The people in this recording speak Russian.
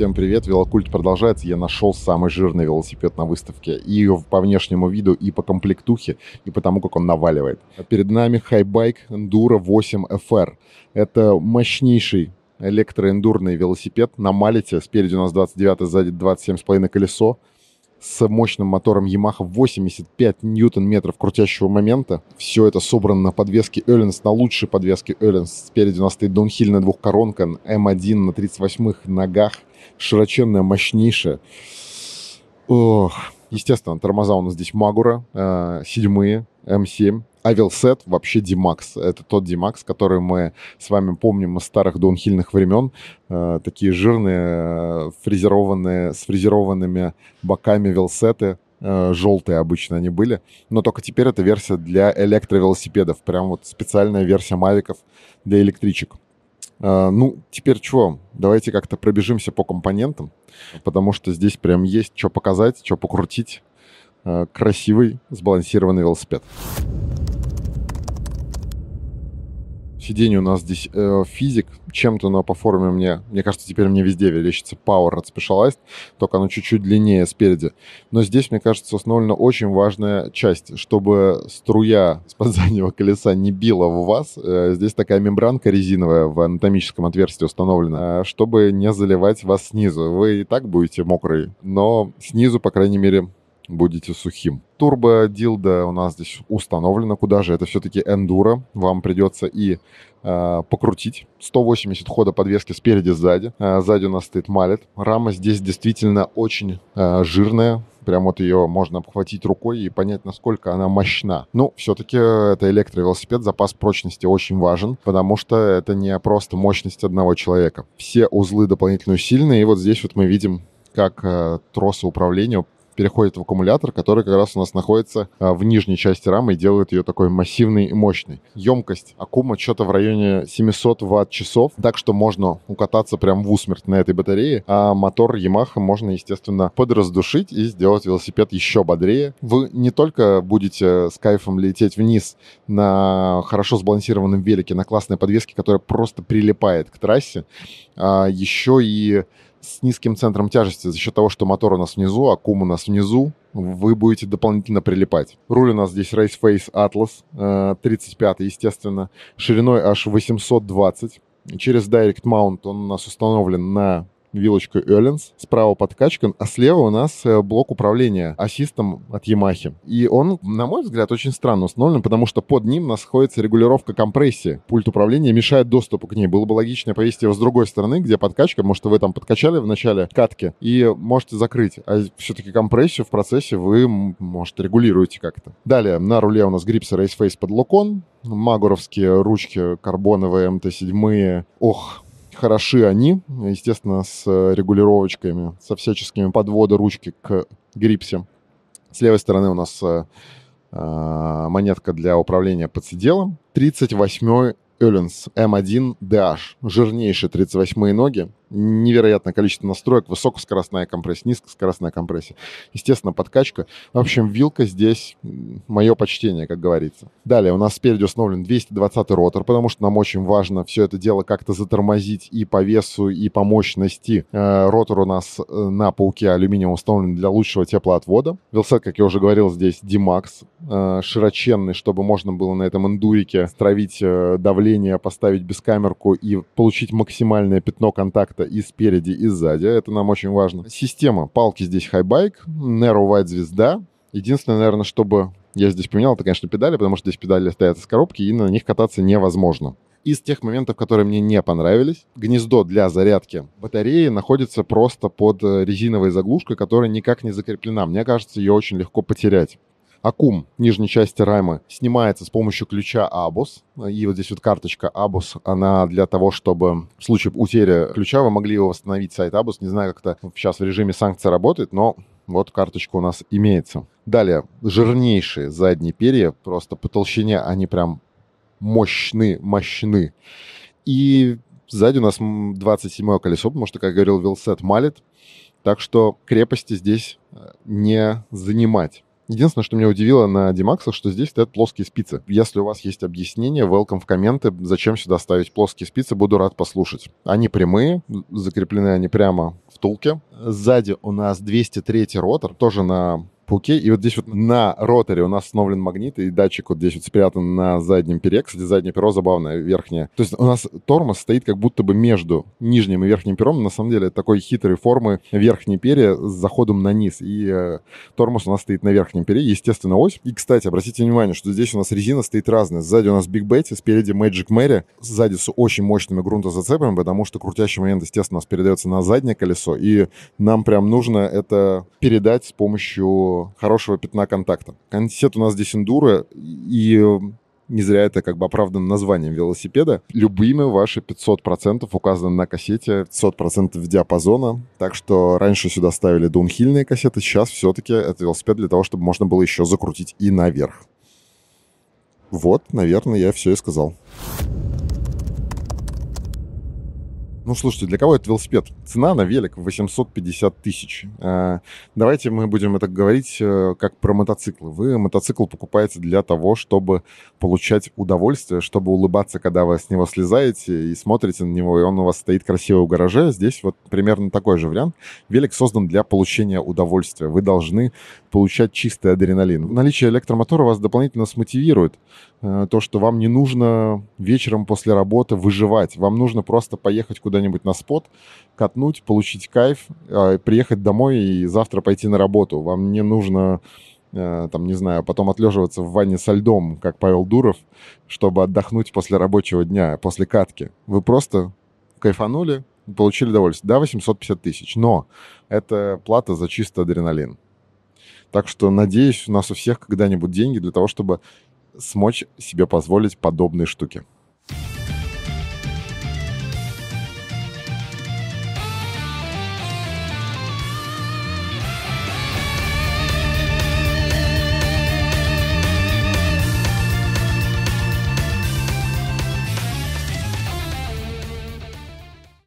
Всем привет, велокульт продолжается. Я нашел самый жирный велосипед на выставке. И по внешнему виду, и по комплектухе, и по тому, как он наваливает. Перед нами хайбайк Enduro 8 FR. Это мощнейший электроэндурный велосипед на малите. Спереди у нас 29, сзади 27,5 колесо с мощным мотором Yamaha 85 ньютон-метров крутящего момента. Все это собрано на подвеске Эллинс, на лучшей подвеске Эллинс. Спереди у нас стоит на двух коронках М1 на 38-х ногах, широченная, мощнейшая. Ох, Естественно, тормоза у нас здесь Магура, э, седьмые, М7, Avilset вообще Димакс. Это тот Димакс, который мы с вами помним из старых Донхильных времен. Э, такие жирные, э, фрезерованные, с фрезерованными боками велсеты, Э, желтые обычно они были. Но только теперь это версия для электровелосипедов. Прям вот специальная версия мавиков для электричек. Э, ну, теперь чего? Давайте как-то пробежимся по компонентам, потому что здесь прям есть что показать, что покрутить Э, красивый, сбалансированный велосипед. Сиденье у нас здесь э, физик, чем-то, но по форме мне, мне кажется, теперь мне везде величится Power от Specialized, только оно чуть-чуть длиннее спереди. Но здесь, мне кажется, установлена очень важная часть, чтобы струя с под заднего колеса не била в вас. Э, здесь такая мембранка резиновая в анатомическом отверстии установлена, э, чтобы не заливать вас снизу. Вы и так будете мокрые, но снизу, по крайней мере, будете сухим. Турбо дилда у нас здесь установлена, Куда же? Это все-таки эндуро. Вам придется и э, покрутить. 180 хода подвески спереди, сзади. Э, сзади у нас стоит малет. Рама здесь действительно очень э, жирная. Прям вот ее можно обхватить рукой и понять, насколько она мощна. Ну, все-таки э, это электровелосипед, запас прочности очень важен, потому что это не просто мощность одного человека. Все узлы дополнительно усилены, и вот здесь вот мы видим, как э, тросы управления переходит в аккумулятор, который как раз у нас находится а, в нижней части рамы и делает ее такой массивной и мощной. Емкость аккума что-то в районе 700 ватт-часов, так что можно укататься прям в усмерть на этой батарее, а мотор Yamaha можно, естественно, подраздушить и сделать велосипед еще бодрее. Вы не только будете с кайфом лететь вниз на хорошо сбалансированном велике, на классной подвеске, которая просто прилипает к трассе, а еще и с низким центром тяжести за счет того, что мотор у нас внизу, а аккум у нас внизу, вы будете дополнительно прилипать. Руль у нас здесь Race Face Atlas 35, э, естественно, шириной аж 820. Через Direct Mount он у нас установлен на вилочка Эленс, справа подкачка, а слева у нас э, блок управления ассистом от Yamaha. И он, на мой взгляд, очень странно установлен, потому что под ним находится регулировка компрессии. Пульт управления мешает доступу к ней. Было бы логично повесить его с другой стороны, где подкачка, может, вы там подкачали в начале катки и можете закрыть. А все-таки компрессию в процессе вы, может, регулируете как-то. Далее, на руле у нас грипсы Raceface под локон, магуровские ручки карбоновые МТ-7. Ох, хороши они, естественно, с э, регулировочками, со всяческими подводы ручки к грипсе. С левой стороны у нас э, э, монетка для управления подсиделом. 38-й Эллинс M1 DH. Жирнейшие 38-е ноги невероятное количество настроек, высокоскоростная компрессия, низкоскоростная компрессия, естественно, подкачка. В общем, вилка здесь мое почтение, как говорится. Далее у нас спереди установлен 220 ротор, потому что нам очень важно все это дело как-то затормозить и по весу, и по мощности. Э, ротор у нас э, на пауке алюминиум установлен для лучшего теплоотвода. Велсет, как я уже говорил, здесь D-Max, э, широченный, чтобы можно было на этом эндурике стравить давление, поставить бескамерку и получить максимальное пятно контакта комплекта и спереди, и сзади. Это нам очень важно. Система палки здесь хайбайк, Narrow White звезда. Единственное, наверное, чтобы я здесь поменял, это, конечно, педали, потому что здесь педали стоят из коробки, и на них кататься невозможно. Из тех моментов, которые мне не понравились, гнездо для зарядки батареи находится просто под э, резиновой заглушкой, которая никак не закреплена. Мне кажется, ее очень легко потерять. Аккум нижней части рамы снимается с помощью ключа Abus, И вот здесь вот карточка Abus. она для того, чтобы в случае утери ключа вы могли его восстановить сайт Abus. Не знаю, как это сейчас в режиме санкций работает, но вот карточка у нас имеется. Далее, жирнейшие задние перья, просто по толщине они прям мощны, мощны. И сзади у нас 27-е колесо, потому что, как говорил Вилсет, малит. Так что крепости здесь э, не занимать. Единственное, что меня удивило на Dimax, что здесь стоят плоские спицы. Если у вас есть объяснение, welcome в комменты, зачем сюда ставить плоские спицы, буду рад послушать. Они прямые, закреплены они прямо в тулке. Сзади у нас 203 ротор, тоже на пауке. И вот здесь вот на роторе у нас установлен магнит, и датчик вот здесь вот спрятан на заднем пере. Кстати, заднее перо забавное, верхнее. То есть у нас тормоз стоит как будто бы между нижним и верхним пером. На самом деле такой хитрой формы верхнее пере с заходом на низ. И э, тормоз у нас стоит на верхнем пере, естественно, ось. И, кстати, обратите внимание, что здесь у нас резина стоит разная. Сзади у нас Big Betty, а спереди Magic Mary. Сзади с очень мощными грунтозацепами, потому что крутящий момент, естественно, у нас передается на заднее колесо. И нам прям нужно это передать с помощью хорошего, пятна контакта. Консет у нас здесь эндуро, и э, не зря это как бы оправдано названием велосипеда. Любыми ваши 500% указаны на кассете, 500% диапазона. Так что раньше сюда ставили даунхильные кассеты, сейчас все-таки это велосипед для того, чтобы можно было еще закрутить и наверх. Вот, наверное, я все и сказал. Ну, слушайте, для кого это велосипед? Цена на велик 850 тысяч. А, давайте мы будем это говорить э, как про мотоциклы. Вы мотоцикл покупаете для того, чтобы получать удовольствие, чтобы улыбаться, когда вы с него слезаете и смотрите на него, и он у вас стоит красиво в гараже. Здесь вот примерно такой же вариант. Велик создан для получения удовольствия. Вы должны получать чистый адреналин. Наличие электромотора вас дополнительно смотивирует. Э, то, что вам не нужно вечером после работы выживать. Вам нужно просто поехать куда куда-нибудь на спот, катнуть, получить кайф, а, приехать домой и завтра пойти на работу. Вам не нужно э, там, не знаю, потом отлеживаться в ванне со льдом, как Павел Дуров, чтобы отдохнуть после рабочего дня, после катки. Вы просто кайфанули, получили удовольствие. Да, 850 тысяч, но это плата за чисто адреналин. Так что, надеюсь, у нас у всех когда-нибудь деньги для того, чтобы смочь себе позволить подобные штуки.